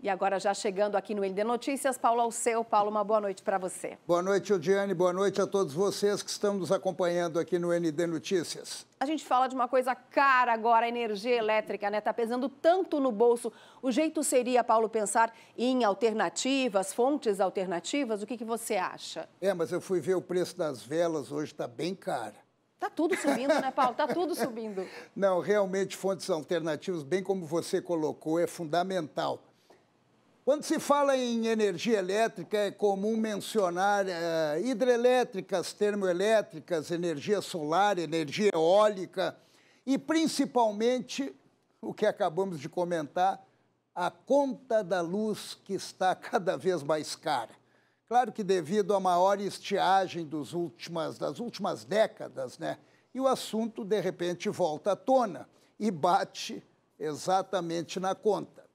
E agora já chegando aqui no ND Notícias, Paulo Alceu. Paulo, uma boa noite para você. Boa noite, Odiane. Boa noite a todos vocês que estão nos acompanhando aqui no ND Notícias. A gente fala de uma coisa cara agora, a energia elétrica, né? Tá pesando tanto no bolso. O jeito seria, Paulo, pensar em alternativas, fontes alternativas? O que, que você acha? É, mas eu fui ver o preço das velas hoje, está bem cara. Está tudo subindo, né, Paulo? Está tudo subindo. Não, realmente fontes alternativas, bem como você colocou, é fundamental. Quando se fala em energia elétrica, é comum mencionar uh, hidrelétricas, termoelétricas, energia solar, energia eólica e, principalmente, o que acabamos de comentar, a conta da luz que está cada vez mais cara. Claro que devido à maior estiagem dos últimas, das últimas décadas, né? E o assunto, de repente, volta à tona e bate exatamente na conta.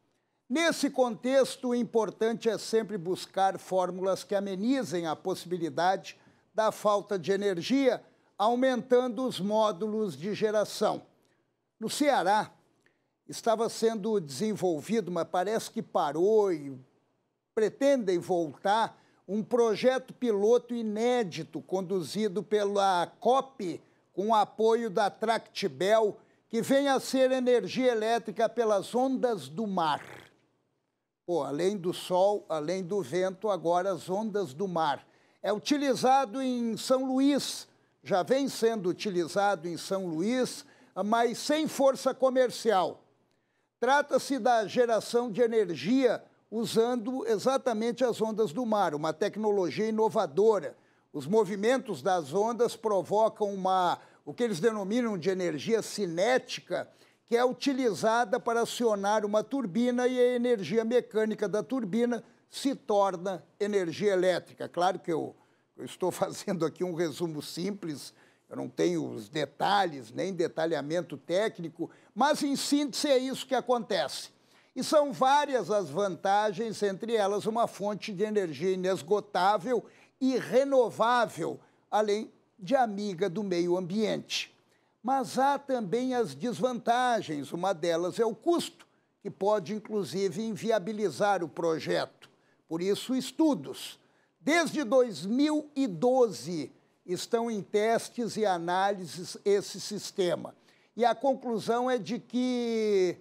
Nesse contexto, o importante é sempre buscar fórmulas que amenizem a possibilidade da falta de energia, aumentando os módulos de geração. No Ceará, estava sendo desenvolvido, mas parece que parou e pretendem voltar, um projeto piloto inédito conduzido pela COP com apoio da Tractibel, que vem a ser energia elétrica pelas ondas do mar. Pô, além do sol, além do vento, agora as ondas do mar. É utilizado em São Luís, já vem sendo utilizado em São Luís, mas sem força comercial. Trata-se da geração de energia usando exatamente as ondas do mar, uma tecnologia inovadora. Os movimentos das ondas provocam uma, o que eles denominam de energia cinética, que é utilizada para acionar uma turbina e a energia mecânica da turbina se torna energia elétrica. Claro que eu, eu estou fazendo aqui um resumo simples, eu não tenho os detalhes, nem detalhamento técnico, mas em síntese é isso que acontece. E são várias as vantagens, entre elas uma fonte de energia inesgotável e renovável, além de amiga do meio ambiente. Mas há também as desvantagens, uma delas é o custo, que pode inclusive inviabilizar o projeto. Por isso, estudos. Desde 2012 estão em testes e análises esse sistema. E a conclusão é de que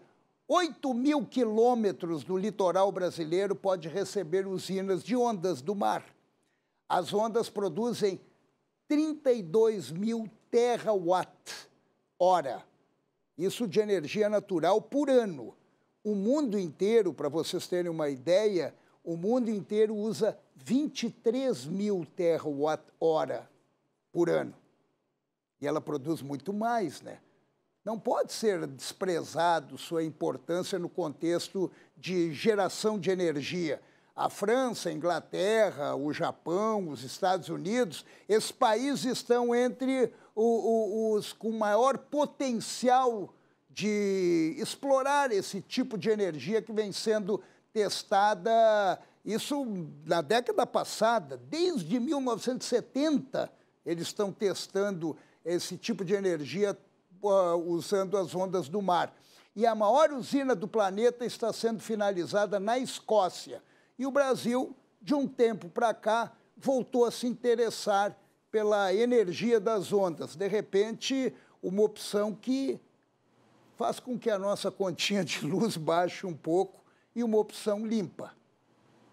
8 mil quilômetros do litoral brasileiro pode receber usinas de ondas do mar. As ondas produzem 32 mil terawatts hora. Isso de energia natural por ano. O mundo inteiro, para vocês terem uma ideia, o mundo inteiro usa 23 mil terawatt-hora por ano. E ela produz muito mais, né? Não pode ser desprezado sua importância no contexto de geração de energia. A França, a Inglaterra, o Japão, os Estados Unidos, esses países estão entre os com maior potencial de explorar esse tipo de energia que vem sendo testada, isso na década passada, desde 1970, eles estão testando esse tipo de energia uh, usando as ondas do mar. E a maior usina do planeta está sendo finalizada na Escócia. E o Brasil, de um tempo para cá, voltou a se interessar pela energia das ondas. De repente, uma opção que faz com que a nossa continha de luz baixe um pouco e uma opção limpa.